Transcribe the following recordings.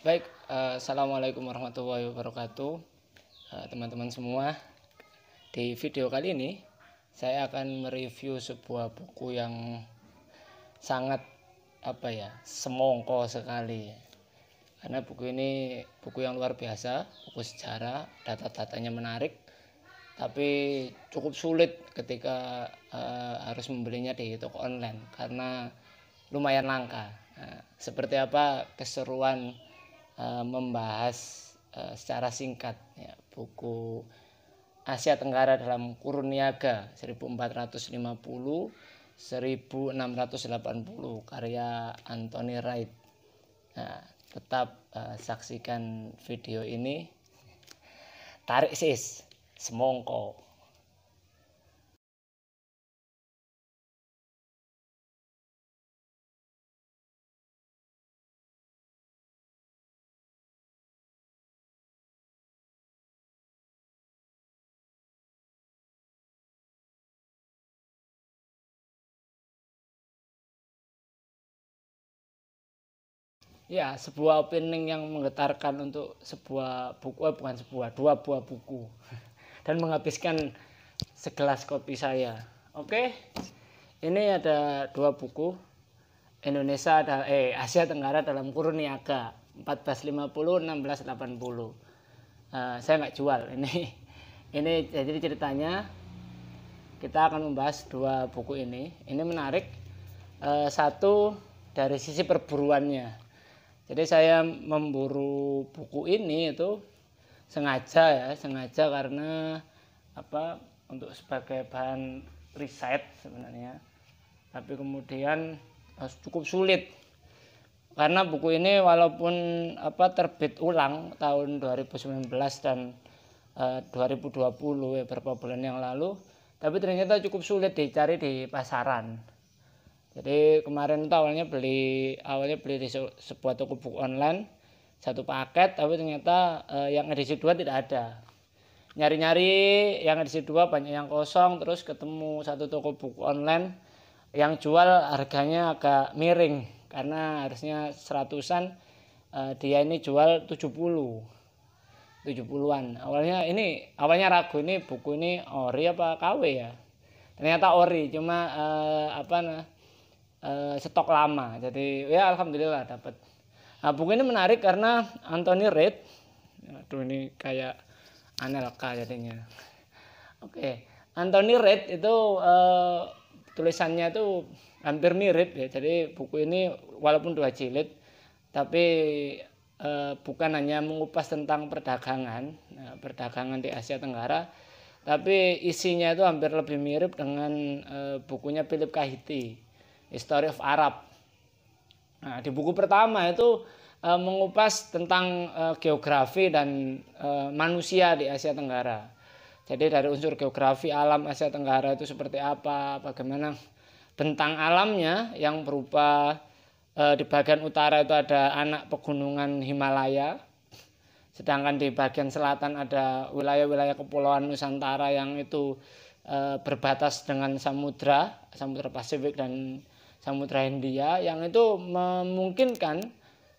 Baik, eh, assalamualaikum warahmatullahi wabarakatuh, eh, teman-teman teman -teman semua. Di video kali ini, saya akan mereview sebuah buku yang sangat apa ya, semongko sekali. Karena buku ini buku yang luar biasa, buku sejarah, data-datanya menarik, tapi cukup sulit ketika uh, harus membelinya di toko online karena lumayan langka. Nah, seperti apa keseruan Eh, membahas eh, secara singkat ya, buku Asia Tenggara dalam kurun niaga 1450 1680 karya Anthony Wright. Nah, tetap uh, saksikan video ini. Tarik sis, semongko. ya sebuah opening yang menggetarkan untuk sebuah buku eh, bukan sebuah dua buah buku dan menghabiskan segelas kopi saya oke okay? ini ada dua buku Indonesia ada eh Asia Tenggara dalam kurun niaga 1450 1680 uh, saya nggak jual ini ini jadi ceritanya kita akan membahas dua buku ini ini menarik uh, satu dari sisi perburuannya jadi saya memburu buku ini itu sengaja ya sengaja karena apa untuk sebagai bahan riset sebenarnya tapi kemudian eh, cukup sulit karena buku ini walaupun apa terbit ulang tahun 2019 dan e, eh, 2020 beberapa bulan yang lalu tapi ternyata cukup sulit dicari di pasaran jadi kemarin itu awalnya beli awalnya beli di sebuah toko buku online satu paket tapi ternyata eh, yang edisi dua tidak ada nyari-nyari yang edisi dua banyak yang kosong terus ketemu satu toko buku online yang jual harganya agak miring karena harusnya seratusan eh, dia ini jual 70 70-an awalnya ini awalnya ragu ini buku ini ori apa KW ya ternyata ori cuma eh, apa nah Eh, stok lama jadi ya alhamdulillah dapat nah, buku ini menarik karena Anthony Reid aduh ini kayak Anelka jadinya oke okay. Anthony Reid itu uh, tulisannya itu hampir mirip ya jadi buku ini walaupun dua jilid tapi e, bukan hanya mengupas tentang perdagangan, e, perdagangan di Asia Tenggara, tapi isinya itu hampir lebih mirip dengan e, bukunya Philip Kahiti. History of Arab. Nah, di buku pertama itu e, mengupas tentang e, geografi dan e, manusia di Asia Tenggara. Jadi dari unsur geografi alam Asia Tenggara itu seperti apa, bagaimana bentang alamnya yang berupa e, di bagian utara itu ada anak pegunungan Himalaya, sedangkan di bagian selatan ada wilayah-wilayah kepulauan Nusantara yang itu e, berbatas dengan samudra, samudra Pasifik dan Samudra Hindia yang itu memungkinkan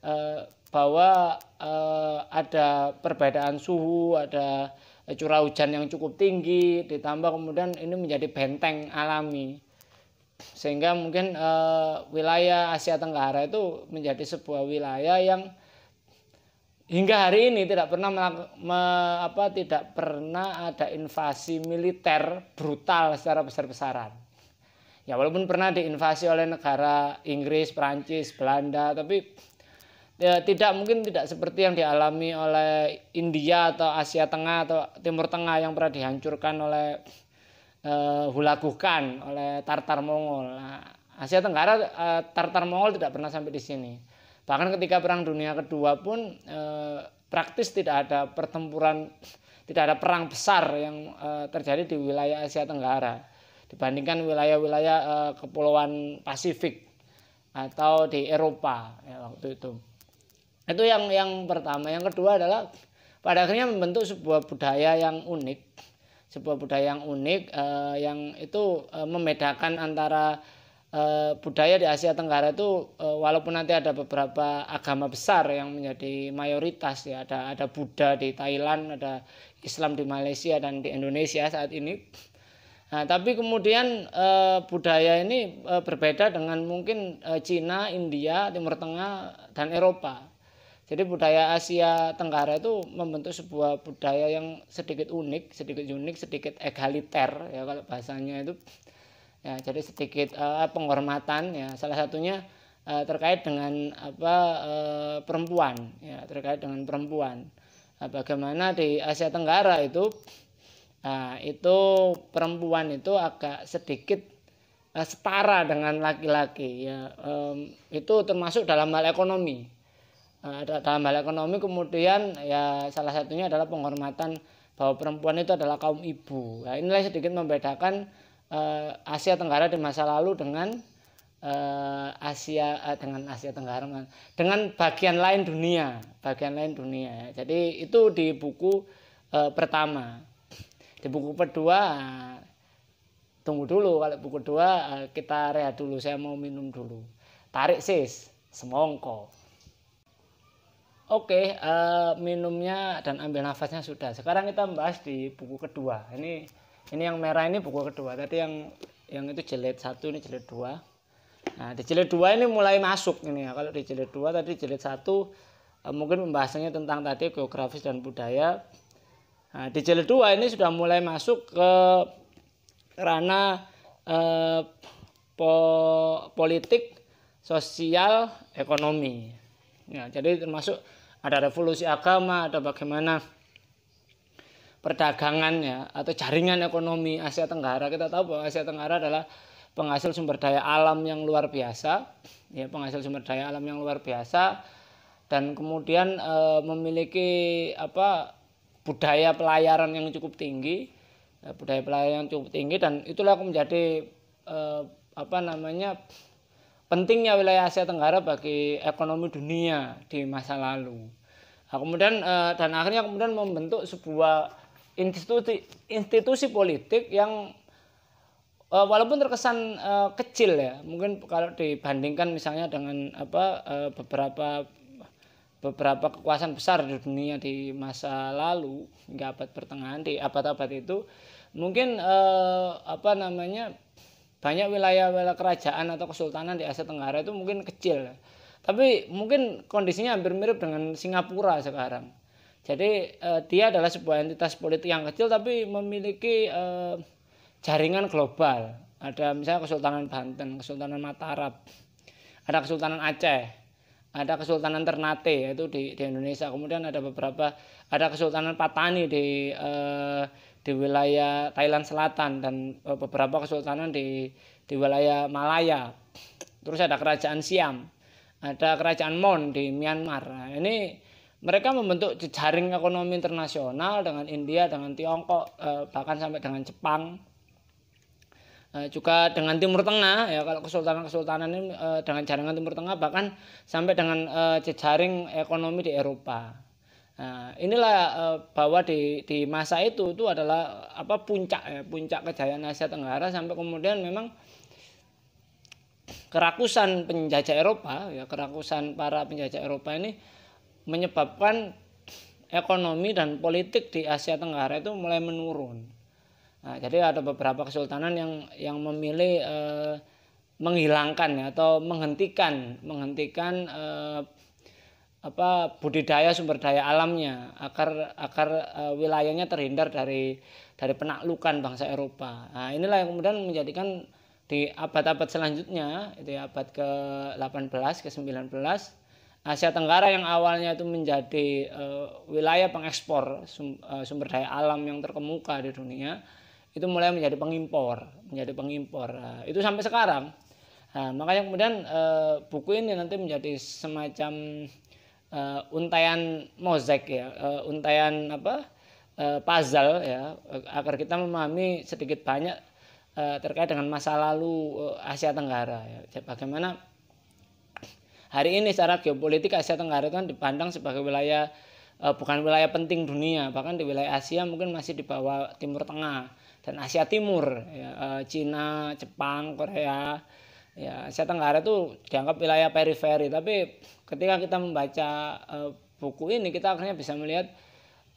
eh, bahwa eh, ada perbedaan suhu, ada curah hujan yang cukup tinggi, ditambah kemudian ini menjadi benteng alami. Sehingga mungkin eh, wilayah Asia Tenggara itu menjadi sebuah wilayah yang hingga hari ini tidak pernah me, apa tidak pernah ada invasi militer brutal secara besar-besaran ya walaupun pernah diinvasi oleh negara Inggris, Perancis, Belanda, tapi ya, tidak mungkin tidak seperti yang dialami oleh India atau Asia Tengah atau Timur Tengah yang pernah dihancurkan oleh eh, Hulagukan oleh Tartar Mongol. Nah, Asia Tenggara eh, Tartar Mongol tidak pernah sampai di sini. Bahkan ketika Perang Dunia Kedua pun eh, praktis tidak ada pertempuran, tidak ada perang besar yang eh, terjadi di wilayah Asia Tenggara dibandingkan wilayah-wilayah uh, kepulauan Pasifik atau di Eropa ya, waktu itu. Itu yang yang pertama. Yang kedua adalah pada akhirnya membentuk sebuah budaya yang unik, sebuah budaya yang unik uh, yang itu uh, membedakan antara budaya di Asia Tenggara itu walaupun nanti ada beberapa agama besar yang menjadi mayoritas ya ada ada Buddha di Thailand, ada Islam di Malaysia dan di Indonesia saat ini Nah, tapi kemudian e, budaya ini e, berbeda dengan mungkin e, Cina, India, Timur Tengah, dan Eropa. Jadi budaya Asia Tenggara itu membentuk sebuah budaya yang sedikit unik, sedikit unik, sedikit egaliter ya kalau bahasanya itu. Ya, jadi sedikit uh, penghormatan ya. Salah satunya uh, terkait dengan apa uh, perempuan ya, terkait dengan perempuan. Nah, bagaimana di Asia Tenggara itu Nah, itu perempuan itu agak sedikit uh, setara dengan laki-laki ya um, itu termasuk dalam hal ekonomi uh, dalam hal ekonomi kemudian ya salah satunya adalah penghormatan bahwa perempuan itu adalah kaum ibu nah, inilah sedikit membedakan uh, Asia Tenggara di masa lalu dengan uh, Asia uh, dengan Asia Tenggara dengan bagian lain dunia bagian lain dunia ya. jadi itu di buku uh, pertama di buku kedua tunggu dulu kalau buku kedua kita rehat dulu saya mau minum dulu tarik sis semongko oke uh, minumnya dan ambil nafasnya sudah sekarang kita membahas di buku kedua ini ini yang merah ini buku kedua tadi yang yang itu jelit satu ini jelit dua nah di jelit dua ini mulai masuk ini ya kalau di jelit dua tadi jelit satu eh, mungkin pembahasannya tentang tadi geografis dan budaya Nah, di jilid 2 ini sudah mulai masuk ke ranah eh, po politik, sosial, ekonomi. Ya, jadi termasuk ada revolusi agama, atau bagaimana perdagangannya atau jaringan ekonomi Asia Tenggara. Kita tahu bahwa Asia Tenggara adalah penghasil sumber daya alam yang luar biasa, ya penghasil sumber daya alam yang luar biasa dan kemudian e, memiliki apa budaya pelayaran yang cukup tinggi eh, budaya pelayaran yang cukup tinggi dan itulah yang menjadi eh, apa namanya pentingnya wilayah Asia Tenggara bagi ekonomi dunia di masa lalu. Nah, kemudian eh, dan akhirnya kemudian membentuk sebuah institusi institusi politik yang eh, walaupun terkesan eh, kecil ya, mungkin kalau dibandingkan misalnya dengan apa eh, beberapa beberapa kekuasaan besar di dunia di masa lalu hingga abad pertengahan di abad-abad itu mungkin eh, apa namanya banyak wilayah-wilayah kerajaan atau kesultanan di Asia Tenggara itu mungkin kecil tapi mungkin kondisinya hampir mirip dengan Singapura sekarang jadi eh, dia adalah sebuah entitas politik yang kecil tapi memiliki eh, jaringan global ada misalnya Kesultanan Banten, Kesultanan Mataram, ada Kesultanan Aceh ada Kesultanan Ternate yaitu di, di Indonesia kemudian ada beberapa ada Kesultanan Patani di eh, di wilayah Thailand Selatan dan eh, beberapa kesultanan di di wilayah Malaya terus ada Kerajaan Siam ada Kerajaan Mon di Myanmar nah, ini mereka membentuk jejaring ekonomi internasional dengan India dengan Tiongkok eh, bahkan sampai dengan Jepang Eh, juga dengan Timur Tengah ya kalau kesultanan-kesultanan ini eh, dengan jaringan Timur Tengah bahkan sampai dengan eh, jejaring ekonomi di Eropa. Nah, inilah bahwa di di masa itu itu adalah apa puncak ya, puncak kejayaan Asia Tenggara sampai kemudian memang kerakusan penjajah Eropa ya kerakusan para penjajah Eropa ini menyebabkan ekonomi dan politik di Asia Tenggara itu mulai menurun Nah, jadi ada beberapa kesultanan yang yang memilih eh, menghilangkan ya, atau menghentikan menghentikan eh, apa budidaya sumber daya alamnya agar agar eh, wilayahnya terhindar dari dari penaklukan bangsa Eropa. Nah, inilah yang kemudian menjadikan di abad-abad selanjutnya, itu ya, abad ke-18 ke-19 Asia Tenggara yang awalnya itu menjadi uh, wilayah pengekspor sum, uh, sumber daya alam yang terkemuka di dunia itu mulai menjadi pengimpor, menjadi pengimpor. Uh, itu sampai sekarang. Nah, makanya kemudian uh, buku ini nanti menjadi semacam uh, untayan mozaik ya, uh, untayan apa? Uh, puzzle ya, agar kita memahami sedikit banyak uh, terkait dengan masa lalu uh, Asia Tenggara ya. Bagaimana hari ini secara geopolitik Asia Tenggara itu kan dipandang sebagai wilayah uh, bukan wilayah penting dunia bahkan di wilayah Asia mungkin masih di bawah Timur Tengah dan Asia Timur ya, uh, Cina Jepang Korea ya Asia Tenggara itu dianggap wilayah periferi tapi ketika kita membaca uh, buku ini kita akhirnya bisa melihat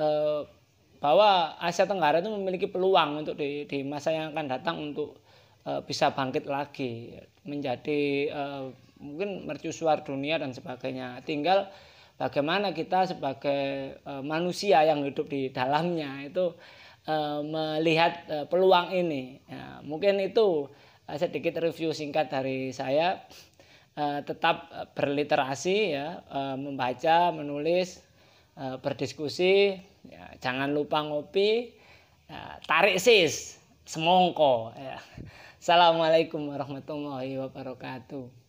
uh, bahwa Asia Tenggara itu memiliki peluang untuk di, di masa yang akan datang untuk uh, bisa bangkit lagi menjadi uh, mungkin mercusuar dunia dan sebagainya tinggal bagaimana kita sebagai e, manusia yang hidup di dalamnya itu e, melihat e, peluang ini. Ya, mungkin itu sedikit review singkat dari saya. Tetap berliterasi ya, membaca, menulis, berdiskusi. Ya, jangan lupa ngopi, uh, tarik sis, semongko. Ya. Assalamualaikum warahmatullahi wabarakatuh.